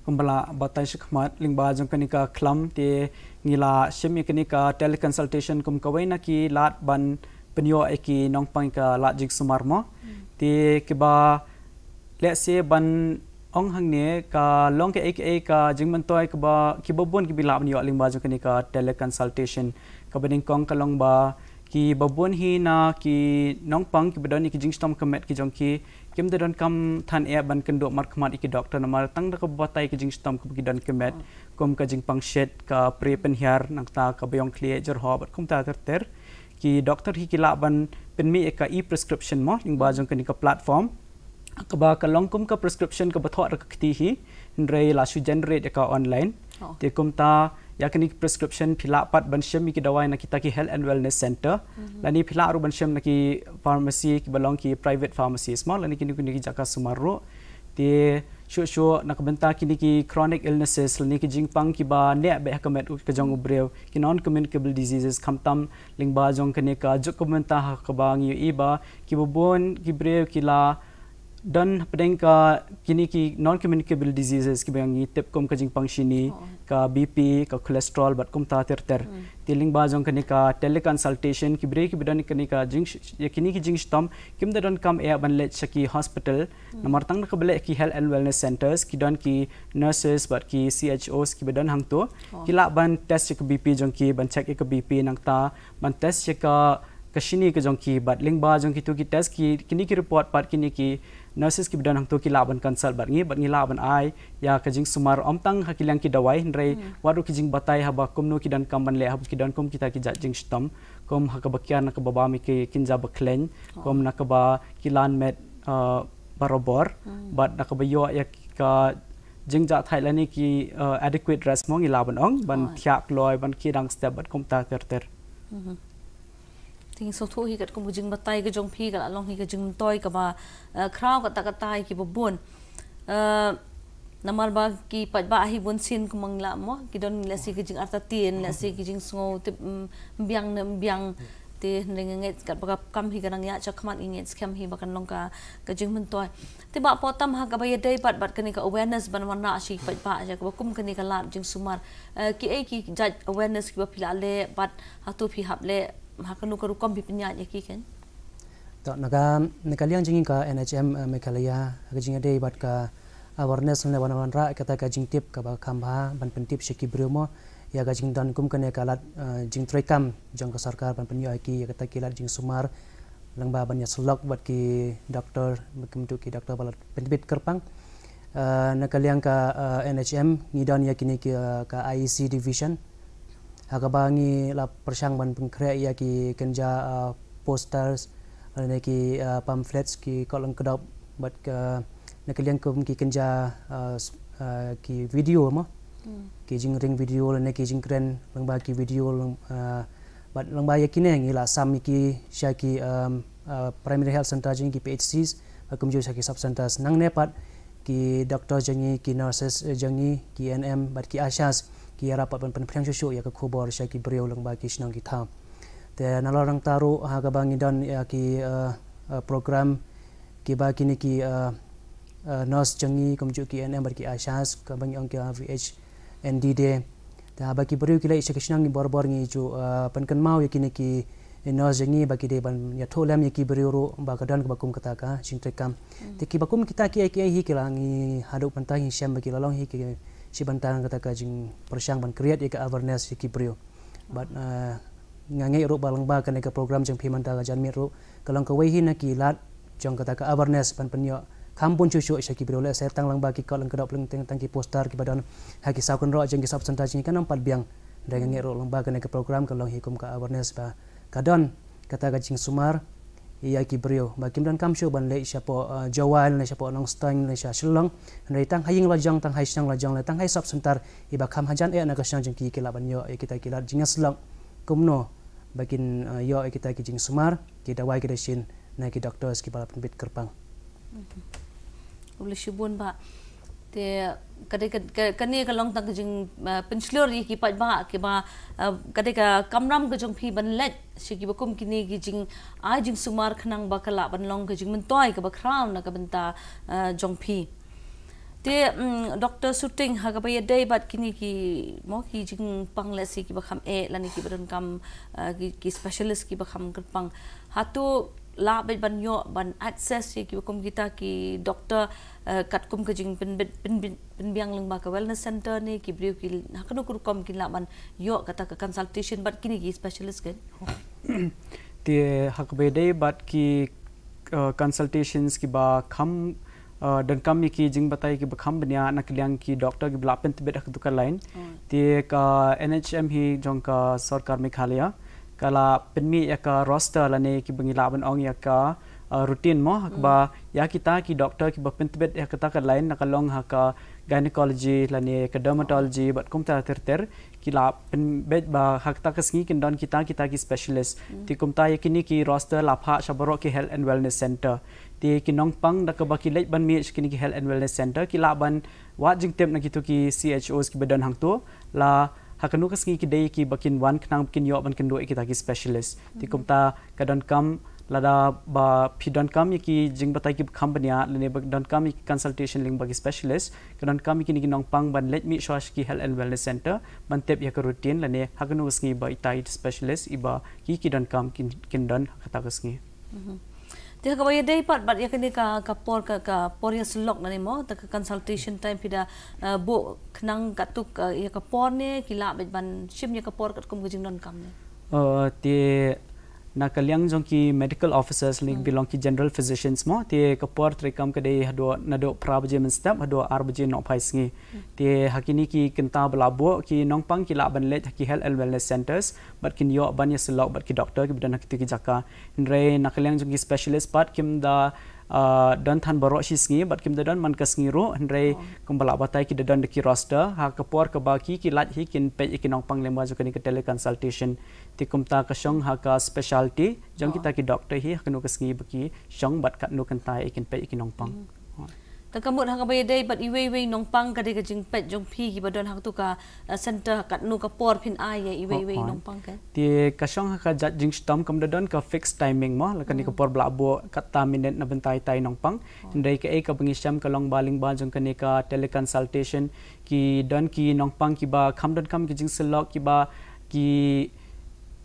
B: kumbala batai sik lingba ling ba jong kani khlam ti ngila semi kani ka tele consultation kum ka ki lat ban penyo e ki nong pang ka lat sumar mo hmm. ti ki ba Let's say ban ong hang ka long ke ek ek ka jingman toy ka ba ki babon ki bilab ni aling bajo kani ka tele consultation ka bening kong ka long ba ki babon hi na ki nong pang ki bedon ki jingstom ka met ki jong ki kim de don kam than e ban kan do mar khmat ki doctor na mar tang da ka batai ki jingstom ka ki don ki met kom ka jing pang shet ka pre pen hiar nang ta ka bayong clear jer ho bat kum ta ter ter ki doctor hi ki laban pen mi e ka e prescription mo ling bajo kani ka platform kaba ka longkum ka prescription ka batho ra khti hi rei la su generate ka online te oh. kum ta yakni prescription phila pat ban sham ki dawai na kita ki health and wellness center mhm. la ni phila ru ban sham na ki pharmacy ki belong ki private pharmacy small la kini kini jaka sumarro te sho sho na ka banta kini ki chronic illnesses la ni ki jing pang ki ba ne be ka met ka jong ubrew ki non communicable diseases khamtam tam jong ka ka jo ka banta ha ka e ba ki bo ki brew ki la dan pedeng ka kini ki non communicable diseases ki bangi tip kom ka jing pangshini ka bp ka cholesterol bat kum ta ter ter hmm. tiling ba jong kani ka tele consultation ki break bidan kani ka jing ye ya kini ki jing tam kim da don kam e ban le chaki hospital hmm. namar tang ka bele ki health and wellness centers ki don ki nurses bat ki chos ki bidan hang to oh. ki la ban test ki bp jong ki ban check ki bp nang ta ban test ka kashini ka jong ki bat ling ba jong ki tu ki test ki kini ki report pat kini ki nurses ki bidan hangto ki laban consult bar ngi bangi laban ai ya kajing sumar omtang hakilang ki dawai hindre hmm. waru kijing batai haba kumno ki dan kamban le hab ki dan kum kita ki jajing stom kum hakabakya nak baba mi ki kinja bakleng oh. kum nakaba kilan met uh, barobor hmm. but nakaba yo ya ka jing ja thailani ki uh, adequate rest response ilaban ong ban oh. thyak loy ban ki rang step bat kum ta ter ter
A: mm-hmm. ทิ้งสุทุฮีกัดกุมจึงมาไตกับจงพีกับลองฮีกับจึงต้อยกับมาคราวกับตะกตายกีบบุญน้ำมันบางกีปัจบ่าบุญสินกุมังละมั้งกิดนเลสิกัจึงอัตตีนเลสิกัจึงสงูติมบียงเนมบียงเีะเร่งเงี้ยกับกับคำฮีกันงี้จะขมันเงี้ยสักคำฮีบักันลงกากับจึงมันต้อยที่บอกพอตั้มหากับไปได้ปัดปัดกันนี่ก็ awareness บันวันละสิปัจบ่าจะกับคุมกันนี่ก็ลาบจึงสุมาร์เอ่อคืออ้คีอจัด awareness คือพิลาเล่ปัดหาตัพิฮับเล hakanu ka rukam bi pnya yaki ken
C: ta naga nikaliang jingi ka nhm eh, mekhalaya ka jingi dei bat ka awareness ne wan wan ra kata ka jing tip ka ba kham ba ban pen tip shiki bremo ya ga jing dan kum kane kalat jing troi kam jang ka eh, sarkar ban pen yaki ya kata kilat jing sumar lang ba ban ya slok bat ki doctor mekum tu ki doctor balat pen bit kerpang eh, nakaliang ka nhm ngidan yakini ki ka ic e division hagabangi la persang ban pengkrea ya ki kenja uh, posters ane ki uh, pamphlets ki kolong kedap bat ke ne ke liang ki kenja uh, ki video mo hmm. ki jing ring video la ne ki jing kren lang ba ki video bat lang ba ya ki ne ngila sam ki sha ki um, primary health center jing ki phcs kum jo sha ki sub centers nang nepat, pat ki doctor jangi ki nurses jangi ki nm bat ki asas. Ya, ki ara pa pan phyang chu ya ka khobor sha ki breu lang ba ki snang ki tha te nalarang taru ha ga bangi dan ya ki eh, eh, program ki ba ki eh, ni ki nurse changi kam chu ki nm ki ashas ka bangi ang ki vh nd de ta ba ki breu ki lai sha ki snang ni bor bor ngi chu pan kan mau ya ki ni ki ino jengi baki de ban ya tholam ya ki briuro ba ka dan hmm. ba kum kata ka chintrekam te ki ba kum kita ki ai ki ai hi kilangi hadu pantai sham ba ki lalong hi ki si bantang kata kajing persiang ban kriat ika awareness si kibrio but uh, eh, ngangai ro balang ba kan ika program jang piman dala jan miro kalang ka wehi na kilat jang kata ka awareness ban penyo kampun cucu si kibrio le setang lang ba ki kalang kedap leng tangki poster ki badan ha ki sakun ro jang ki sap santa kan empat biang dengan ngai ro lang ba kan ika program kalang hikum ka awareness ba kadon kata kajing sumar iya kibrio bakim dan kamsho ban le sha po uh, jawan le nang stain le sha shlong nei tang hayin la jang tang hay shang la jang le tang hay sap sentar i ba kham hajan e na ka shang jing ki kila ban yo e kita kila jing aslang kumno bakin uh, yo e kita ki jing sumar kita wai kita shin na ki doctor ki bala pen bit kerpang
A: ulah shubun ba te kade ka ne ka long tang jing pinchlori ki pa ba ke ba kade ka kamram ga jong phi ban let si ki ba kini ki ne gi jing a ah, jing sumar khnang ba kala ban long ga jing mun ka ba khram na ka banta jong phi te um, doctor shooting ha ka ba ye day bat kini ki mo ki jing pang la si lah uh, ki ba kham e la ne ki ban kam ki specialist ki ba kham ka pang ha to la ban yo ban access si ki ba kum kita ki doctor Eh, katkum ke jing pin pin pin biang lengba ke wellness center ni ki briu ki hakno kur kom kin laman yo kata ke consultation but kini ki specialist kan
B: (coughs) ti hak be dei but ki eh, consultations ki ba kham eh, dan kami ki jing batai ki kham bnya nak liang ki doctor ki blapent be dak dukar lain hmm. ti ka nhm hi jong ka sarkar me khalia kala pinmi yaka roster lane ki bangila ban ong yaka ka Uh, rutin mo hak hmm. ba ya kita ki doktor, ki ba pentbet ya kita kan lain nak long hak gynecology la ni ke dermatology but kum ta ter ter ki la pen bet ba hak ta kas ki don kita kita ki specialist hmm. ti kum ta yakini ki roster la pha shabaro ki health and wellness center ti ki nong pang nak ba ki lej ban mi ki ki health and wellness center ki la ban wa jing tem nak ki CHOs ki badan hang tu la hakanu kas ki ki dei ki bakin wan knang kin yo ban kin do ki specialist ti hmm. kum ta kadon kam lada ba phi don kami ki jing batai ki khambnia lene ba don kami ki consultation ling ba ki specialist ki don kami ki nong pang ban let me show ki health and wellness center ban tep yak routine lene hagnu usngi ba itai specialist iba ki ki don kam ki kin don khata
C: kasngi
A: mm-hmm. te ka ba yedei pat ba yak ni ka ka por ka ka por yas lok na ni mo ta ka consultation time pida uh, bo knang ka tuk uh, yak ka por ne ki la ban shim yak ka por ka kum ki jing don kam ne
B: ᱛᱮ uh, na kalyang jong ki medical officers ling mm. bilong ki general physicians mo ti ka por tri kam ka dei hado na do prab je men step hado ar no phai sngi hmm. ti hakini ki kenta bla ki nong pang ki laban ban le ki health and wellness centers but kin yo ban ye selo but ki doctor ki bidan hakiti ki jaka in re na kalyang jong ki specialist part kim da Uh, dan tan barok si sengi bat kim dadan man kasngiro hendrai oh. kembala batai ki dadan deki rasta ha kapuar ke baki ki lat hi kin pe ikin ong pang lemba jukani ke tele consultation ti kumta ka shong ha ka specialty jang kita oh. ki doktor hi ha kanu kasngi baki shong bat kat nu kan ikin pe ikin ong pang
A: hmm tang kamut hang bay day but iwei wei nong pang ka de jing pet jong pi gi badon hang tu ka uh, center kat nu ka por phin a ya, ye iwei wei nong pang kan.
B: ti ka song ha jat jing stam kamu da don ka fix timing mo la hmm. hmm. ka ni ka por bla bo ka na bentai tai nong pang Hendai ka ek ka bngi ka long baling ba jong kene ka teleconsultation ki don ki nong pang ki ba kham don kam ki jing selok ki ki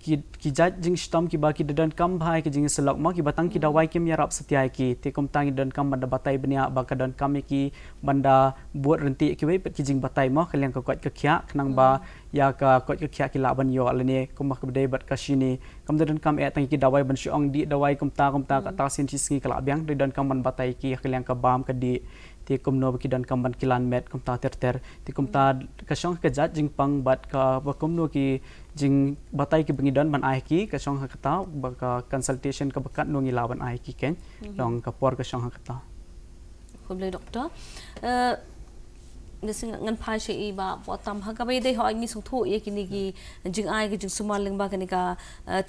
B: ki ki jat jing stam ki baki dadan kam bhai ki jing selok ma ki batang ki dawai mm. ya ki miarap setia ki ti kum tangi dan kam banda batai benia ba ka dan kam ki banda buat renti ki wei ki jing batai ma kalian ka kuat ke kya kenang ba mm. ya ka kuat ke kya ki laban yo alani kum ba kebde bat ka sini kam dan kam e tangi ki dawai ban syong di dawai kum ta kum ta ka mm. ta sin chi sing ki la biang dan kam ban batai ki kalian ka bam ka di ti kum no ki dan kam ban kilan met kum ta ter ter ti kum ta ka shong ka jat jing pang bat ka ba kum no ki jing batai ki bingi dan ban ai ki ka shong ha kata ba ka consultation ka bakat no ngi la ban ai ki ken long mhm. ka por ka shong ha kata
A: khub le doctor eh, ngan phan she i ba po tam ha ka bai de ho ngi sung tho ye ki ni gi jing ai ki jing suma ling ba ka ni ka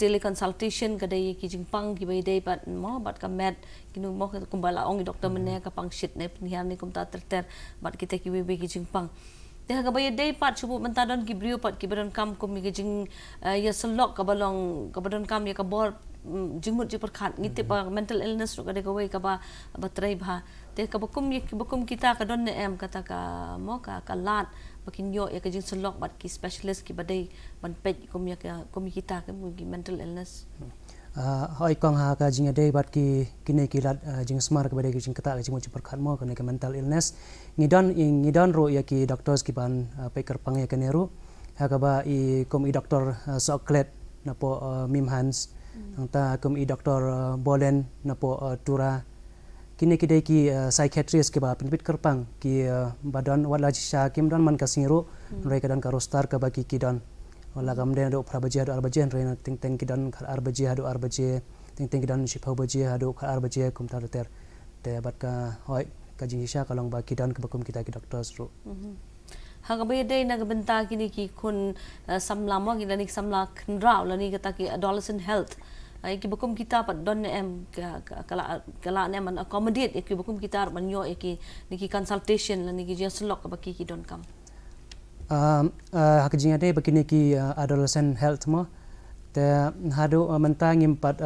A: teleconsultation ka de ye ki jing pang ki bai de but mo but ka med ki nu mo ka kumbala ong doctor mene ka pang shit ne ni han ni kum ta ter ter but ki te ki bai bai ki jing pang Deha ka baya day pat chubu mentadon ki brio pat ki badon kam ko mi ki jing ya solok ka balong ka badon kam ya ka bor jingmut ji par khat ngi te pa mental illness ro ka de ka wai ka ba batrai bha te ka bukum ye bukum kita ka don em eh, kata ka mo ka ka lat bakin yo ya ka jing selok bat ki specialist ki badai ban pet kum ye ka kum kita ka mugi mental illness hmm.
C: Ah, hoi kong ha ah, ka jing ade bat ki kine ki lat ah, jing smart ka badai ki jing kata ka jing mo mo ka ne mental illness ni don ni don ro ya ki doctors ki ban ah, peker pang ya ka ru, ha ka ba i kum i doctor soklet na po mim hans hmm. ang ta kum i doctor bolen na po tura किनकि दै कि साइकेट्रिस के बा पिनपिट करपांग कि बदन वाला जिसा किम दन मन कसिरो रोय कदन का रोस्टार का बाकी कि दन वाला गमदे दो फ्राबजे दो अरबजे रे न तिंग तिंग कि दन खर अरबजे हदो अरबजे तिंग तिंग दन शिफो बजे हदो खर अरबजे कुम तार तेर ते बत का होय का जिसा कलोंग बा कि दन के बकुम किता कि डॉक्टर रो
A: हाँ कभी दे न बंता कि नहीं कि कुन समलामो कि दन एक समला खंड्राव लनी कता कि adolescent health iki bukum kita pat don em kala kala ne man accommodate iki bukum kita ar manyo iki niki consultation la niki jia slok ba ki ki don kam
C: um uh, hak jing ade ba kini ki uh, adolescent health mo te hadu uh, mentang empat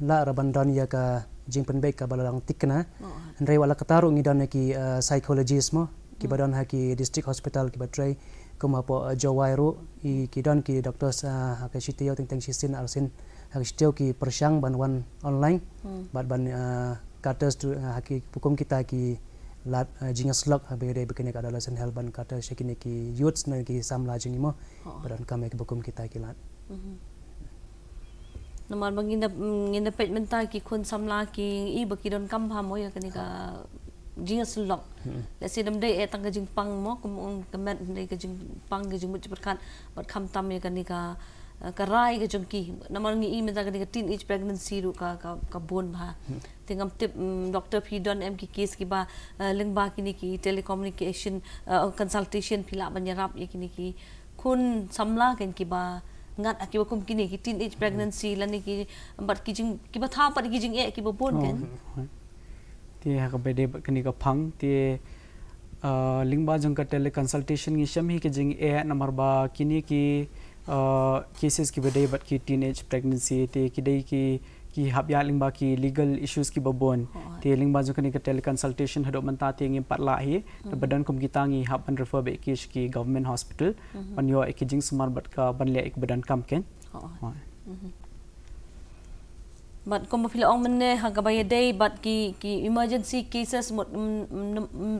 C: la raban don ya ka jing pen baik ka balang tikna oh. ndre wala kataru ngi don ki psychologist mo hmm. ki badon ha ki district hospital ki batrai kumapo jawairu jawairo ki don ki doctors hak shitiyo teng teng shisin arsin hak setiau ki persyang ban online hmm. bat kata uh, katas tu uh, pukum kita ki lat uh, jingas lok habi dia bikin ek adalah sen helban kata sekin ki youths nanti ki sam la mo oh. badan kam ek bukum kita ki lat
A: hmm. normal mangin da ngin mm, da pet menta ki kon sam la ki i baki don kam pha mo ya kini ka jingas lok la si dem de eh, e jing pang mo kum kemet ne ka jing pang ka jing mo cepat kam tam ya kini ka karai ga jongki namar ngi ime daga diga teen age pregnancy ru ka ka, ka bon ba tingam tip doctor phi don em ki case ki ba ling ba ki ni ki telecommunication consultation phila ban yarap ye ki ni ki kun samla ken ki ba ngat aki ba kum ki ni ki teen age pregnancy la ni ki bat ki jing ki ba tha par ki jing e ki ba bon ken
B: ti ha ka bede ka ni ka phang ti लिंगबा जंग का tele consultation की शम ही के जिंग ए नंबर बा किनी की cases ki bedai bat ki teenage pregnancy te ki dai ki ki hab ya lingba ki legal issues ki babon te lingba jo kani ka teleconsultation hado man ta te ngim parla hi te badan kum ki tangi hab an refer be ki ki government hospital pan yo ekijing sumar bat ka ban le ek badan kam ken ha ha
A: bat ko mo filo ang mene haga day but ki ki emergency cases mo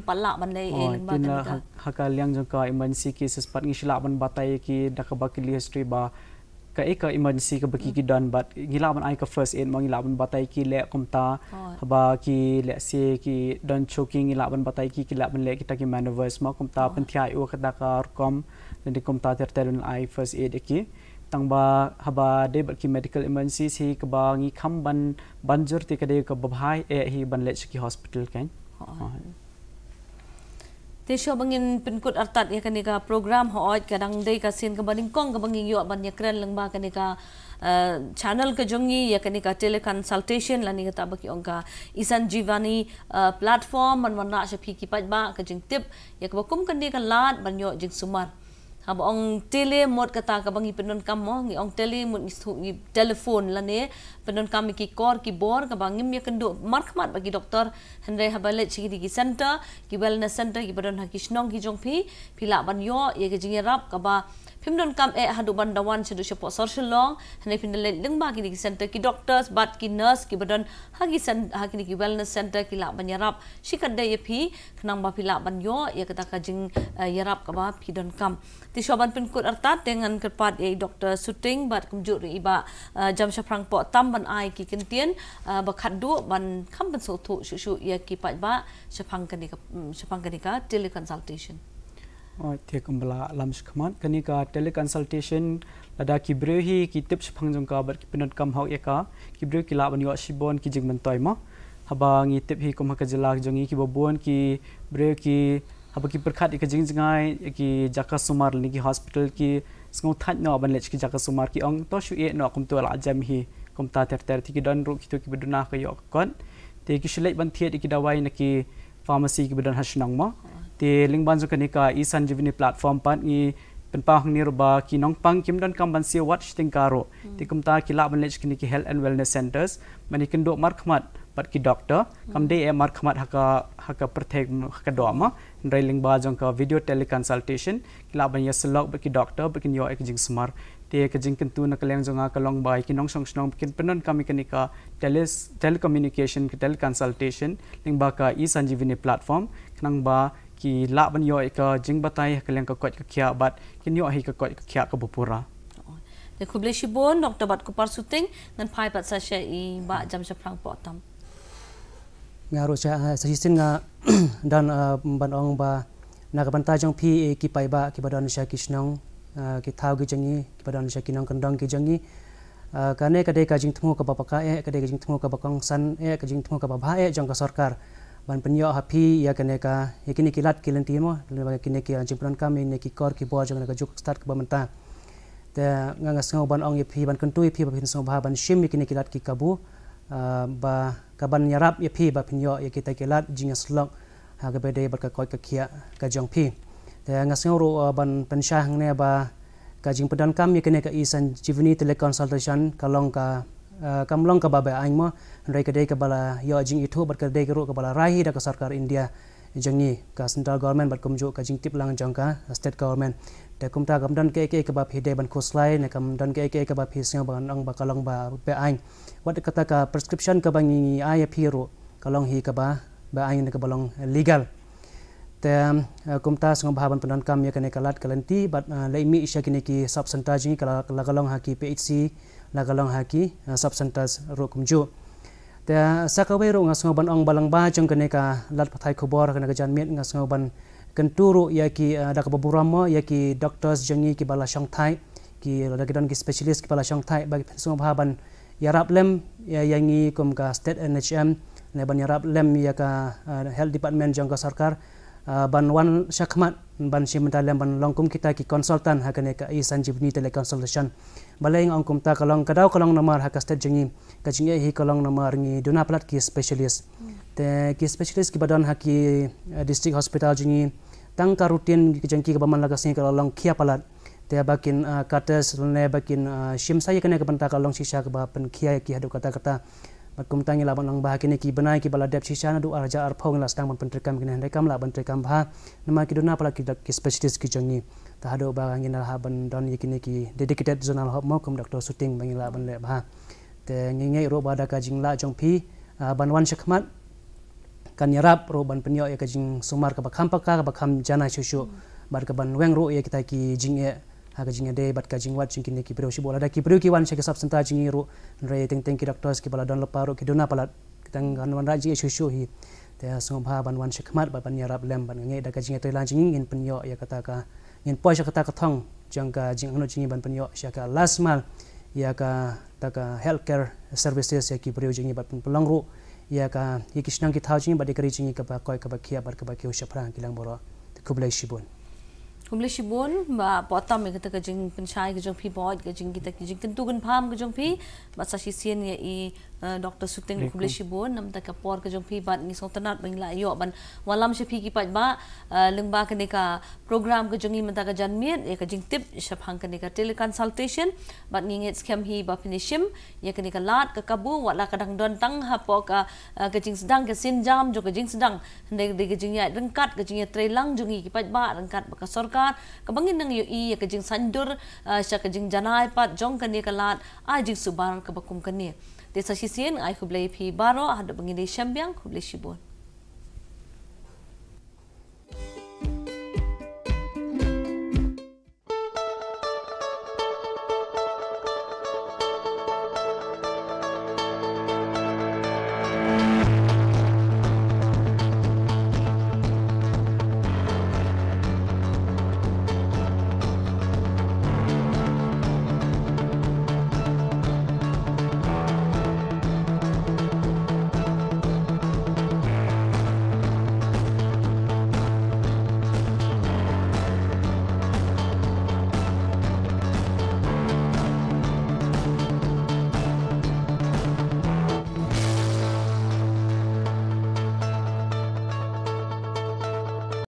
A: pala ban lay oh, eh
B: Harga liang jong emergency cases pat ngi sila ban batay ki nakabaki li history ba ka eka eh, emergency ka baki ki hmm. don bat ngi la ban first aid mo ngi la ban batay ki le kumta oh. haba kiri le si ki don choking ngi la ban batay ki ki la oh. ban le ki taki kumta pantiya u ka da nanti kumta ter ter first aid kiri tang ba haba de ba ki medical emergency si ke ba ngi kham ban banjur ti ka de ka ba bhai e hi ban le chi hospital kan
A: te sho bangin pin kut artat ya kanika program ho oj kadang de ka sin ka baning kong ka bangi yo ban ya kran lang ba kanika Uh, eh, channel ke jungi ya kani ka teleconsultation lani kata baki ongka isan jivani uh, eh, platform man man nak shapi ki pajba ke jing tip ya kum kandi kan lat banyo jing sumar habo ong tele mot kata ka bangi penon kam mo ngi ong tele mot ni thu ni telephone la ne penon kam ki kor ki bor ka bangi mi ya kendo mark mat bagi doktor henry habale chigi di center ki wellness center ki bodon ha kishnong ki jong phi phila ban yo ye ge jingi rap ka ba phimdon kam e hadu bandawan chedu shapo social long hne phin le lengba ki ki center ki doctors but ki nurse ki badan ha ki san ki wellness center ki la banyarap shikad de ye phi khnam ba phila ban yo ek ta eh, ka jing yarap ka ba phidon kam ti shoban pin kut arta tengan ker pat e doctor shooting but kum jur iba eh, jam shaprang po tam ban ai ki kentien eh, ba khat du ban kham ban so thu shu shu ye ki pa ba shaphang ka ni ka mm, shaphang ka ni ka teleconsultation consultation
B: ti kembala alam sekeman kini ka teleconsultation lada ki brehi ki tip sepang jong ka ber ki penat kam hau eka ki bre ki labani wa sibon ki jing ma haba ngi tip hi kum haka jelak jong ki bobon ki bre ki haba ki sumar ni ki hospital ki no aban lech ki sumar ki ong to no kum to la jam hi kum ta ter ter ti ki don ru ki to ti lingban zo kanika i sanjivini platform pan ngi penpa ni ruba ki nong pang kim don kam ban si watch ting karo hmm. ti kumta ki la ban lech kini health and wellness centers mani kendo markhmat pat ki doctor hmm. kam de e markhmat haka haka prathek haka doma ndai lingba jong ka video tele consultation ki la ban yeslok ba ki doctor ba kin yo ek jing smar ti ek jing kentu na kaleng jong ka long bai ki nong song song kin penon kam ki tele telecommunication ki tele consultation hmm. lingba ka e sanjivini platform knang ba ki lak ban yo ka jing batai kelang ka kwat ka khia bat ki nyo hi ka kwat ka khia ka
C: bupura
A: oh. de khubli shibon dr bat kupar suting ngan pai bat sa she i ba jam sha prang po tam
C: ngaro cha eh, sa sin nga (clears throat) dan eh, ban ong ba na ka banta jang phi e ki pai ba ki badan sha kishnang eh, ki thau gi jangi ki badan sha kinang kandang ki jangi kane ka de ka jing thmo ka ba pa ka e ka de ka jing thmo ka ba kang san e ka jing thmo ka ba bha e jang ka sarkar ban penyo hapi ya keneka ya kini kilat kilan mo. le bagi kini kilan cimpron kami ne kor ki jangan ne juk start ke bamenta te nganga sanga ban ong ya pi ban kentu ah, ya pi ba pin sanga ban shim ya kini kilat ki kabu ba kaban nyarap ya pi ba penyo ya kita kilat jingas slok ha ga bede ba ka koi ka kia ka jong pi te nganga sanga ro ah, ban pensha ne ba ka jing pedan kami ya kini ka isan jivni tele kalong ka กำลังกบาบาอังมอนรกดกบลายอจิงอิทบัดกดกรุกบลารายดกสรคารอินเดียจังนี้กับเซ็นทรัลกอร์เมนบัดกุมจุกับจิงทิปลังจังกับสเตทกอร์เมนแต่กุมตากำดันเกเกกบับฮีเดบันคุสไลในกำดันเกเกกบับฮีเซียงบังอังบักลังบาเปอังวัดกตากับ prescription กับบังงี้ไอเอพีรุกลังฮีกบับเปอังในกบลง legal แต่กุมตาสงบหาบันปนันคำยังกันในกลัดกลันตีบัดเลยมีอิชากินิกีสับสันตาจิงกับกลังฮักกี้ PHC lagalong haki eh, sub centers rokumju te sakawe ro ngasong ban ong balang ba chong kane ka lat pathai khobor kane ka janmet ngasong ban kenturu yaki da eh, dak baburama ya doctors jangi ki bala Thai ki da lagidan ki specialist ki bala Thai ba ki phesong ba ban yarap lem ya yangi kum ka state nhm ne ban yarap lem ya ka eh, health department jang ka sarkar Ah, ban wan shakmat ban si mentalam ban longkum kita ki konsultan hakane ka e sanjivni tele consultation balaing angkum ta kalong kadau kalong namar hakasta jingi kajingi hi kalong namar ngi duna plat ki specialist te ki specialist ki badon haki eh, district hospital jingi tang rutin ki jingi ka baman lagasni kalong kia palat te bakin ah, kates ne bakin ah, shim sai kane ka banta kalong sisha ka ban kia ki hadu kata kata makum tangi laban lah, lang bahagi ini ki benai ki bala depsi sana du arja arphong la stang pentri kam kini hendai laban trikam lah, bah nama ki dona pala ki ki specialist ki jengi ta hado bahagi nal haban don ki ni dedicated zonal hop makum doktor suting lah bangi laban le bah te ngi ngi ro bada ka jing la jong pi ah, ban wan shakmat kan nyarap ro ban ya ka sumar ka bakham pakka jana shushu bar ka ban weng ro ya kita ki jing ya haga jinga day bat ka jingwa chingi ne ki pro shi bola da ki pro ki wan shi ka sab santa jingi ro re teng teng ki doctors ki bola don lo paro ki dona pala tang gan wan raji shu shu hi te so bha ban wan shi khmar ba ban yarab lem ban nge da ka jinga to la jingi ngin pen yo ya kata ka ngin po sha kata ka thong jang ka jing no jingi ban pen yo sha ka last mal ya ka ta ka healthcare services ya ki pro jingi ba pen pelang ro ya ka ye kishnang ki thau jingi ba de kri jingi ka ba koi ka ba khia bar ka ba ki shapra ki lang boro kublai shibon
A: Kung lahi bun, ba pota may e kita kajing pinchay kajing pi boy kajing kita kajing kento gan pam kajing pi, ba sa si sien ya e, i e Eh, Dr. Suting Kubli Shibun nam ta kapor ke jong phibat ni sultanat bang la yo ban walam she phi ki pat ba eh, lengba ke ne program ke jong ni mata ka janmiet ye ka jing tip she phang ke ne tele consultation but ning it scam hi ba finishim ye ke ne ka lat ka kabu wa la don tang ha po eh, ke jing sedang ke sin jam jo ke jing sedang ne de ke jing ya rengkat ke jing ya trelang jong ki pat ba rengkat ba ka sorkat ka bangin nang yo i ye ke jing sandur she ke jing janai pat jong ke ne lat a ah, jing subar ke bakum ke ne Desa Sisin, saya Kublai P. Baro, ada pengindai Syambiang, Kublai Shibun.